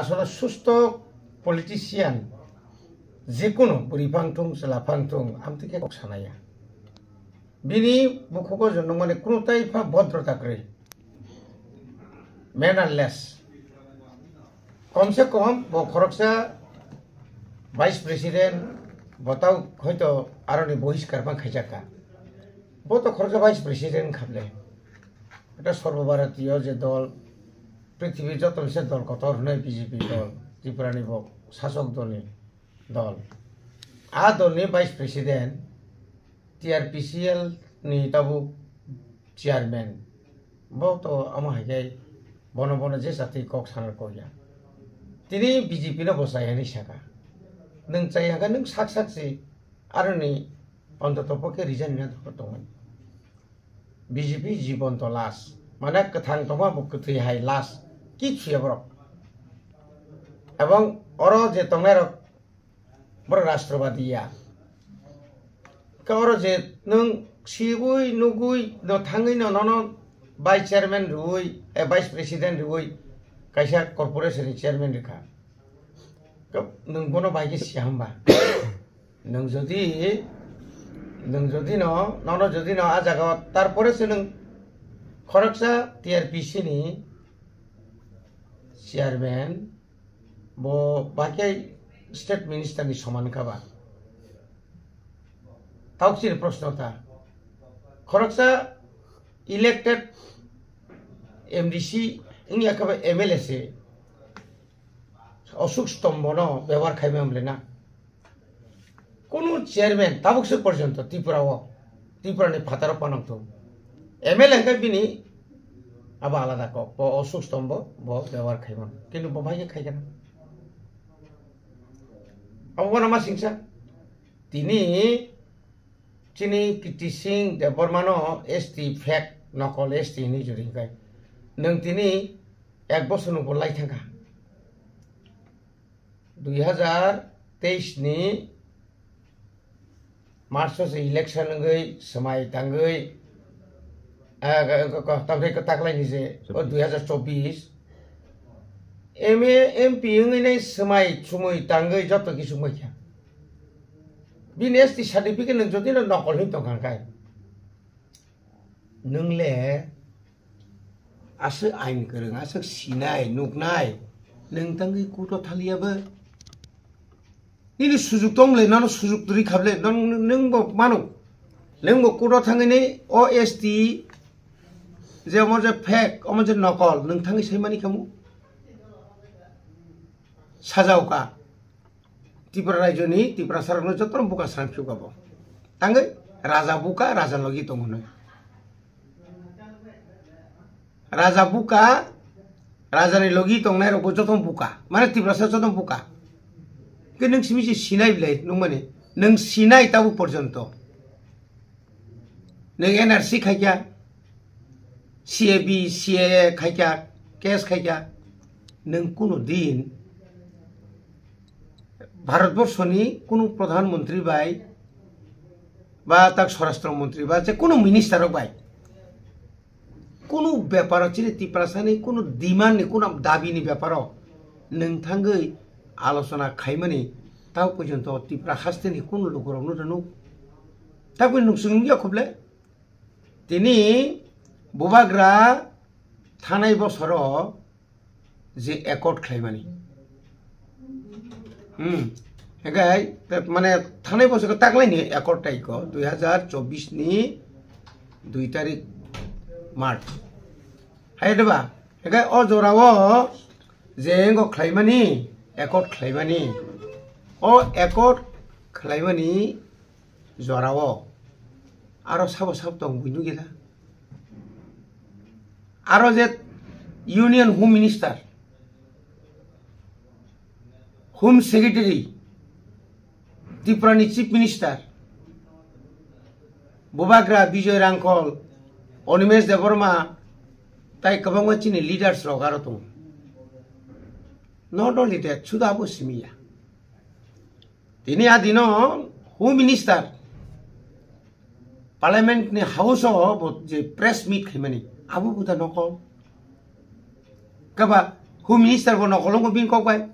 আসলে সুস্থ পলিটিশিয়ান जिखुनु बुरैफांथों सोलाफांथों आमथिखे सानाया बिनि मुखुखौ जों माने कुनुताय फा भद्रताख्रै मैनरलेस कम से कम बखरकसा भाइस प्रेसिडेंट बताओ হয়তো আর নি বহিষ্কার বা খাইজাকা বত খরচা ভাইস প্রেসিডেন্ট খাবলে এটা সর্বভারতীয় যে দল পৃথিবীর যত বিশেষ দল কত ধরনের বিজেপি দল ত্রিপুরা নিবক শাসক দলের দল আ দলের ভাইস প্রেসিডেন্ট টিআরপিসিএল নি তাবু চেয়ারম্যান বত আমার হাইকে বন বন যে সাথে কক সানার কইয়া তিনি বিজেপি না বসাই হানি সাকা নং চাই হাগা নং সাক সাকসি আর নি অন্তত পক্ষে রিজাইন না দরকার বিজেপি জীবন্ত লাশ মানে কথা তোমা বুক হাই লাশ কি ছিল বরং এবং ওর যে তোমার বড় রাষ্ট্রবাদী ওর যে নিবুই নুগুই থাঙ্গি নন ভাইস চেয়ারম্যান রুই ভাইস প্রেসিডেন্ট রুই কাইসা কর্পোরেশন চেয়ারম্যান রেখা নং বনো বাইকে সিয়া হম্বা নং যদি যদি নন যদি ন আ তারপরে সে নং খরকসা টিআরপিসি নি ચેરમેન वो वाकई स्टेट मिनिस्टरनि समानखाबा तावक्सिर प्रश्नता खरकसा इलेक्टेड एमडिसि इनि एकेबारे एमएलए से অশোক ন ব্যবহার খাইবে আমলে না কোনো চেয়ারম্যান তাবকসে পর্যন্ত ত্রিপুরাও ত্রিপুরানি ফাতারও পানক এমএলএ বিনি अब आलदा को असुस्थम व्यवहार खाइब कि बबाइए खाइगन अब वो नमा सिंह चीनी कीर्ति सिंह देवबर्मान एस टी फैक नकल एस टी जुड़ी नीनी एक बस नुब लाइथा दुई हजार तेईस मार्च इलेक्शन गई समय दांगई থাকলাই নিজে দুই হাজার চব্বিশ এম এ এম পি ইউনিয়নের সময় সময় টাঙ্গই যত কিছু মহিলা বিন এস টি সার্টিফিকেট যদি না নকল হইতো গানকায় নংলে আসো আইন করং আসো সিনাই নুকনাই নংতাঙ্গি কুত থালিয়াবো নিনি সুযোগ দংলে নন সুযোগ দরি খাবলে নন নংবো মানু নংবো কুত থাঙ্গিনি ও এস টি যে আমার যে ফেক আমার যে নকল নথাঙ্গি সৈমানি কামু সাজাওকা ত্রিপুরা রাজ্যনি ত্রিপুরা সারনো যত্ন বুকা সাংখ্য গাব তাঙ্গে রাজা বুকা রাজা লগি দং রাজা বুকা রাজানি লগি দংনাই রকম যতম বুকা মানে ত্রিপুরা সার যতম বুকা কিন্তু নং সিমিছি সিনাই বিলাই নং মানে নং সিনাই তাবু পর্যন্ত নং এনআরসি খাইকা सि ए बि सि ए खायखा केस खायखा नों कुनु ভারতবর্ষনি কোনো প্রধানমন্ত্রী বাই বা তার স্বরাষ্ট্রমন্ত্রী বা যে কোনো মিনিস্টারও বাই কোনো ব্যাপার চিনি তিপ্রাসানি কোনো ডিমান্ডনি কোনো দাবিনি ব্যাপারও নोंथाङै আলোচনা খাইমানে তাও পর্যন্ত তিপ্রা হাসতেনি কোনো লোকরাও নুটানু তাকে নুসুঙ্গিয়া খুবলে তিনি বুবাগ্রা থানাই বছর যে একর্ড খাইমানি হুম মানে থানাই বছর তাকলাই নি একর্ড তারিখ দুই হাজার চব্বিশ নি দুই তারিখ মার্চ হাই দেবা হেগাই অ জরাও যে খাইমানি একর্ড খাইমানি অ একর্ড খাইমানি জরাও আরো সাব সাব দং বুঝলু আরও যে union home minister home secretary ত্রিপুরানি চিফ মিনিস্টার বুবাগ্রা বিজয় রাঙ্কল অনিমেশ দেববর্মা তাই কবঙ্গ চিনি লিডার্স রগারো তো নট অনলি দ্যাট সুদাবু সিমিয়া তিনি আদিন হোম মিনিস্টার পার্লামেন্ট নে হাউস যে প্রেস মিট খেমেনি abu buta nokol kaba hu minister bo nokol ngo bin kokbai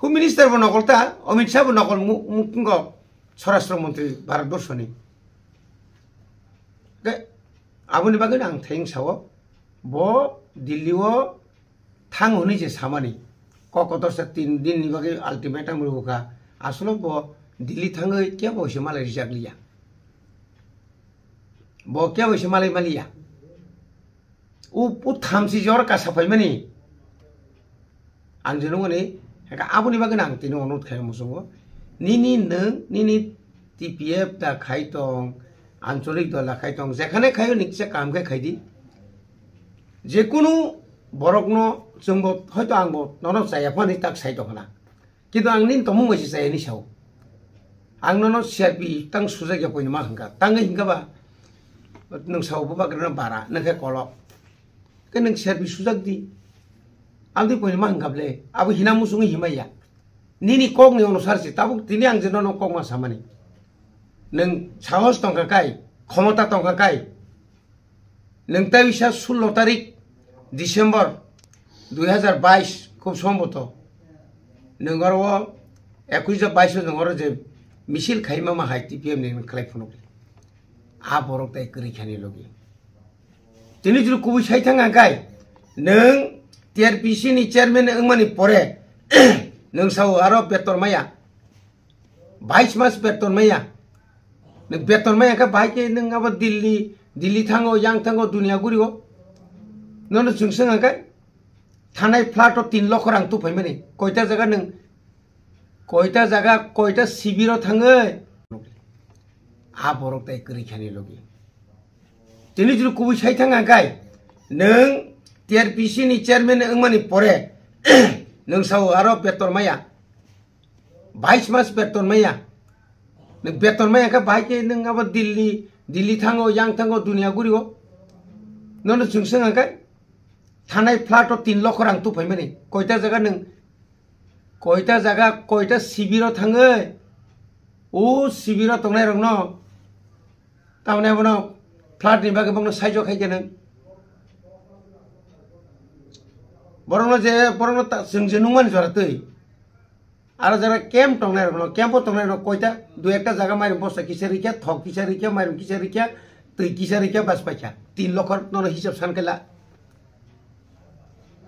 hu minister bo nokol ta Amit Shah নকল মুখ্য স্বরাষ্ট্রমন্ত্রী ভারতবর্ষনি আবুনি বাগে আং থাইং সাও ব দিল্লিও থাং হনি যে সামানি ককতরসা তিন দিন বাগে আলটিমেটাম রুকা আসলে ব দিল্লি থাঙ্গই কে বসে মালাই রিজার্ভ লিয়া ব কে বসে মালাই মালিয়া उ थामसी जोर कासा फैमानी आं जेनो ने हेका आबुनि बागै आं तिनो अनुरोध खालामो जोङो निनि नों निनि টিপিএফ দা খাইতং আঞ্চলিক দল খাইতং যেখানে খাইও নিচে কামকে খাইদি যেকোনো বরকনো जोंबो হয়তো আংবো ননব চাইয়াফানি তাক চাইতখনা কিন্তু আং নিন তমু মইসি চাইনি সাও আং ননব সিআরপি তাং সুজাইয়া পয়নো মা হংকা তাঙ্গে হিংকাবা নং সাওবো বাগ্রানা বারা নখে কলক teneng serbi sujak di amdi poin mang gable abu hinamu sungi himaya nini kong ni onusar si tabuk tini ang jeno no kong ma samani neng sahos tong kakai khomota tong kakai neng tai bisa sullo tarik ডিসেম্বর দুই হাজার বাইশ খুব সম্ভবত নগর ও একুশ বাইশ নগর যে মিছিল খাইমামা হাই টি পি এম নিন খেলাই ফোনকি আ বরক তাই করে খেয়ে লগি tini jiru kubu shaitanga kai n e n g t i r p i s i ni chairman engmani pore n e n g sau aro beton maya bais mas e t बाईस मास बेतन मैया नों बेतन मैयाखौ बाहायखे नों अब द tango द ि n ् ल ी थाङो य n ं थ g ङ ो द g न ि य ा गुरिगो नों जोंसोंहाखै थ t न ा य फ्लाटआव तिन ल p a ष m ा n i koita zaga neng koita zaga koita sibiro t a n g व थ ा ङ o r बरक दाय ग ो र ि ख ा i l ल g i তিনি যদি কবি সাই থাকাই নং টিআরপিসি নি চেয়ারম্যান ওমানি পরে নং আরো বেতন মাইয়া বাইশ মাস বেতন মাইয়া বেতন মাইয়াকে বাইকে আবার দিল্লি দিল্লি থাঙ্গো ইয়াং থাঙ্গো দুনিয়া ঘুরিও নন জুং সাঙ্গাই থানায় ফ্লাটও তিন লক্ষ রাং তুফাই মানে কয়টা জায়গা ন কয়টা জায়গা কয়টা শিবির থাঙ্গ ও শিবির থাंनाय রং ন তাহলে আবার พลาดนี่บางคนบางคนใช้จ่อใครกันบางคนเจอบางคนตัดสินใจนุ่มันจระเข้อาจจะแคมป์ตรงนั้นบางคนแคมป์ตรงนั้นบางคนก็จะดูเอ็กซ์ตาจักรมาเรื่องภาษาคิชาริกะท็อกคิชาริกะมาเรื่องคิชาริกะตีคิชาริกะบาสปะชะตีล็อกนอนหิชับสันกันละ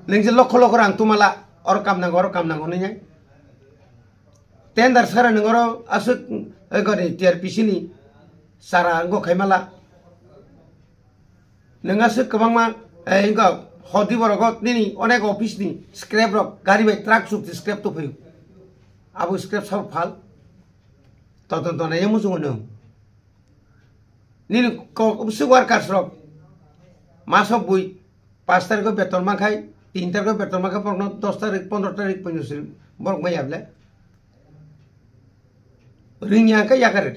เรื่องล็อกล็อกรังตุมาละอรุณคำนั่งอรุณคำนั่งคนนี้ยังแต่ในดัชนีนั่งอรุณอาศุกเอ็กซ์ก็เรียนที่อาร์พีซีนี่สารางก็เข้ามาละ नोंहासो गोबां मा हिंगाव हदि बरग दिनै अनेक अफिसनि स्क्रेप रक गारि बाय ट्राक सुक्ति स्क्रेप तो फैयो आबो स्क्रेप साव फाल तदन दनाय मुजुङ नों निनु कबसु वर्कार्स रक मास बुइ पाँच तारिखको बेतन माखाइ তিন তারিখের বেতন মাখা পড়ানো দশ তারিখ পনেরো তারিখ পর্যন্ত বরং মাই আবলে রিঙিয়াকে ইয়াকারে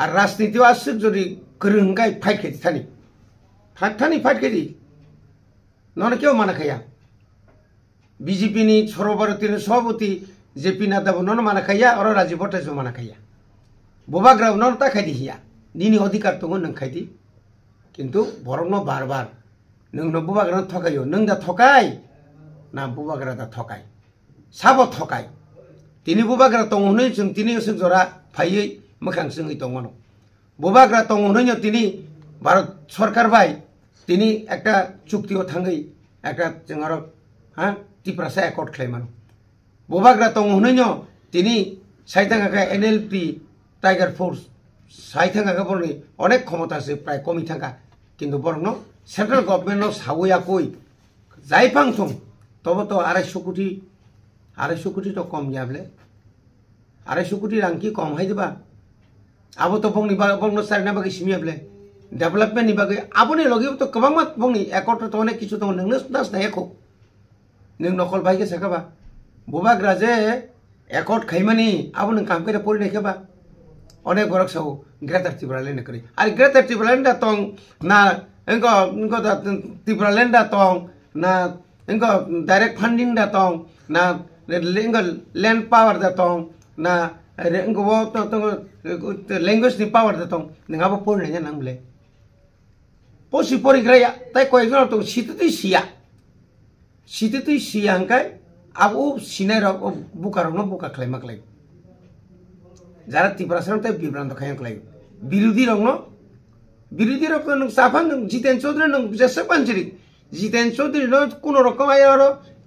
আর রাজনীতিও আসছে যদি গরুঙ্গাই ফাইখাইতে থানি ઠાઠાની ફાઇટ કરી નને કેવો માના ખાયા બીજેપીની સર્વભારતીની સભાપતિ જેપી નાદાબુ નન માના ખાયા અર રાજીવ ભટ્ટાચાર્ય માના ખાયા বোবাগ্রাও নন তা খাইদি হিয়া নিনি অধিকার তো নং খাইদি কিন্তু বরংন বারবার নং বোবাগ্রা ঠকাইও নং দা ঠকাই না বোবাগ্রা দা ঠকাই সাব ঠকাই তিনি বোবাগ্রা তংহনই যোন তিনি যোন জরা ফাইयै मोखां जोङै दङ न बबा ग्रा दङ नोङो दिनै भारत सरकार बाय তিনি একটা চুক্তি থাঙ্গই একটা জঙ্গর হ্যাঁ টিপ্রাসা একট খাই ববাগ্রা তং রাতঙ্গ তিনি সাইথাঙ্গা N L P tiger force সাইথাঙ্গা বরনি অনেক ক্ষমতা আছে প্রায় কমি থাকা কিন্তু বরং সেন্ট্রাল সেন্ট্রেল সাবুয়া কই যাই থং তব তো আড়াইশো কোটি আড়াইশো কোটি তো কম যাবলে আড়াইশো কোটি রাং কি কম হয়ে দেবা আবো তো বংনি বা বংন সারিনা বাকি সিমিয়াবলে डेभलपमेंटनि बागै आबुनि लगिबोथ' गोबां मात बुंनि एकत्र थावने किसु दङ नोंनो दास नायखौ नों नखल भाइके सेखाबा बुबाग्रा जे एकट खैमानि आबु नों काम करे परिनायखेबा অনেক বড় সব গ্রেটার ত্রিপুরাল্যান্ড করি আর গ্রেটার ত্রিপুরাল্যান্ডা তং না এঙ্ক এঙ্ক ত্রিপুরাল্যান্ডা তং না এঙ্ক ডাইরেক্ট ফান্ডিং দা তং না এঙ্ক ল্যান্ড পাওয়ার দা তং না এঙ্ক ল্যাঙ্গুয়েজ নি পাওয়ার দা তং নोंहाबो পড়नाय जानांगौलै পশি পরিগ্রাই তাই কয়েকজন তো তুই শিয়া শীততেই শিয়া হাঙ্কায় আব ও সিনাই রব বুকার বুকা খাইমা খাই যারা ত্রিপুরাশ্রম তাই বিভ্রান্ত খাই খাই বিরোধী রং বিরোধী রক সাফান জিতেন চৌধুরী নং জেসব পাঞ্চরি জিতেন চৌধুরী ন কোন রকম আয় আর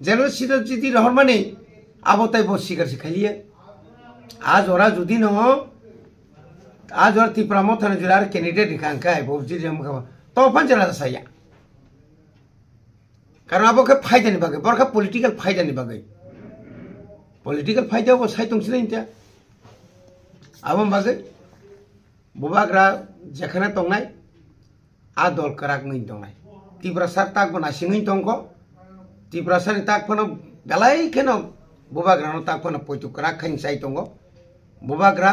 যেন শীতজিতি রহর মানে আবো তাই বস শিকার শিখাইলিয়ে আজ ওরা যদি ন আজ ওরা ত্রিপুরা মতন আর ক্যান্ডিডেট রেখা আঙ্কা বুঝি तोफान चला था सही কারণ আবকে ফায়দা নিবাগে বরখা পলিটিক্যাল ফায়দা নিবাগে পলিটিক্যাল ফায়দা হবো সাই তংসিলে ইন্টা আবম বাগে বুবাগ্রা যেখানে তংনাই আ দল কারাক নই তংনাই তীব্রাসার তাক বনাসি নই তংক তীব্রাসার তাক পন বেলাই কেন বুবাগ্রানো তাক পন পৈতুক রাখাইন সাই তঙ্গ বুবাগ্রা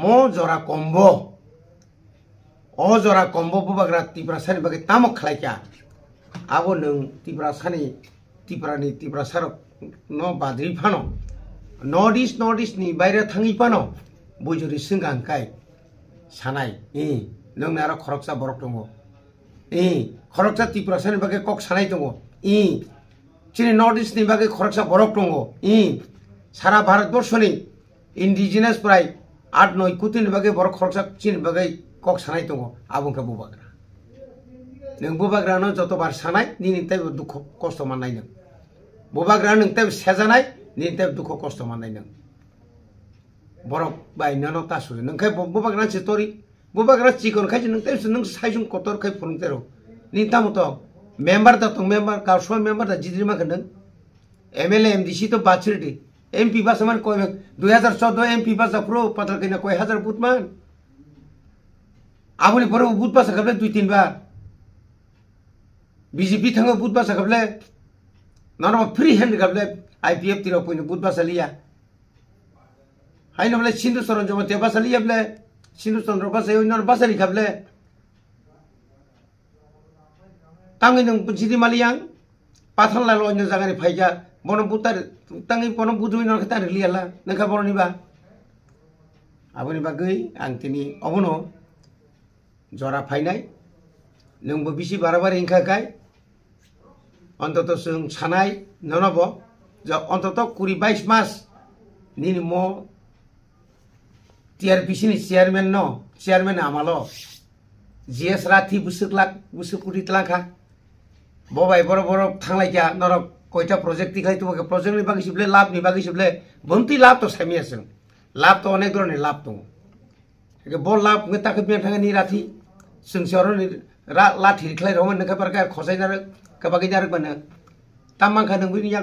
ম জরা কম্ব अ जरा कम्बो बुबाग्रा तिब्रासानि बागै तामक खालायखा आब नों तिब्रासानि तिब्रानि तिब्रासार न' बाद्रिफानो नर्थ इस्ट नर्थ इस्टनि बायरा थाङिफानो बयजोरि सोंगांखाय सानाय ए नों आरो खरकसा बरक दङ ए खरकसा तिब्रासानि बागै कक सानाय दङ ए जोंनि नर्थ इस्टनि बागै खरकसा बरक दङ ए सारा भारतबर्षनि इन्डिजिनासफ्राय आठ नय कुटिनि बागै बरक खरकसा चिनि बागै कक सानाय दङ आबुंखौ बोबाग्रा नों बोबाग्रा नों जतबार सानाय निनिफ्रायबो दुखु खस्थ' मोननाय नों बोबाग्रा नोंफ्रायबो सेजानाय निनिफ्रायबो दुखु खस्थ' मोननाय नों बरफ बायनानो तासु नोंखाय बोबाग्रा सिटरि बोबाग्रा चिकनखायसो नोंफ्रायसो नों सायसुं कटरखाय फोरोंथारो निता मत मेम्बार दं मेम्बार गावसुमा मेम्बार दा जिद्रिमाखौ नों M L A M D C तो बाछिरदि एम पि बासा मान कय दुई हाजार चौद एम पि बासा प्रो पाथाल कैना कय हाजार बुट मान আবুলি পরে বুথ বাসা খাবলে দুই তিনবার বিজেপি থাঙ্গো বুথ বাসা খাবলে নরমা ফ্রি হ্যান্ড খাবলে আই পি এফ তির পয়নি বুথ বাসা লিয়া হাইন বলে সিন্ধু সরণ জমা তে বাসা লিয়া বলে সিন্ধু চন্দ্র বাসা ওই নর বাসা লি খাবলে তাঙ্গি নং জিদি মালিয়াং পাথাল লাল অন্য জায়গায় ফাইজা বন বুতার তাঙ্গি বন বুঝুই নর খেতার লিয়ালা নেখা বড় নিবা আবনিবা গই অবনো জরা ফাইনাই নব বেশি বারবার ইংখাকায় অন্তত সানাই ননব যে অন্তত কুড়ি বাইশ মাস নি মিআরপিসি চেয়ারম্যান ন চেয়ারম্যান আমাল জি এস রাথি বুসুকলাক বুসুকুড়িতলাখা ববাই বড় বড় থাংলাইকা নরক কয়টা প্রজেক্ট দিখাই তোমাকে প্রজেক্ট নিবা গেছিলে লাভ নিবা গেছিলে বন্তি লাভ তো সামি আছে লাভ তো অনেক ধরনের লাভ তো বড় লাভ মেতাকে নি রাথি सिंसियावनो लाथि ख्लाइराव नों खाबार गार खसाय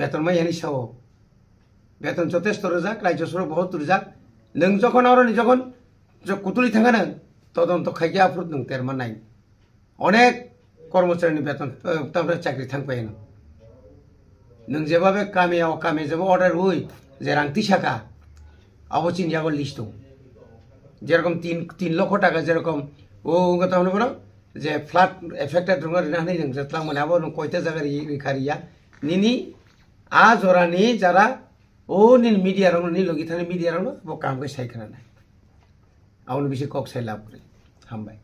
বেতন মাই হেনি যথেষ্ট রোজাক রাজ্য সর বহুত রোজাক নং যখন আর যখন কুতুলি থাকা নং তদন্ত খাইকে আফ্রুত নং তেরমা অনেক কর্মচারী বেতন চাকরি থাকবাই নং কামে অকামে অর্ডার হই যে লিস্ট যেরকম তিন তিন লক্ষ টাকা যেরকম ও কথা হলো না যে ফ্লাট এফেক্টেড রঙের রেহানি রেখলাম মানে আবার কয়তে জায়গার খারিয়া নিনি আ জরানি যারা ও নিন মিডিয়া রঙ নি লগি থানে মিডিয়া রঙ কাম করে সাইখানা নাই আউন বেশি কক সাই লাভ করে হামবাই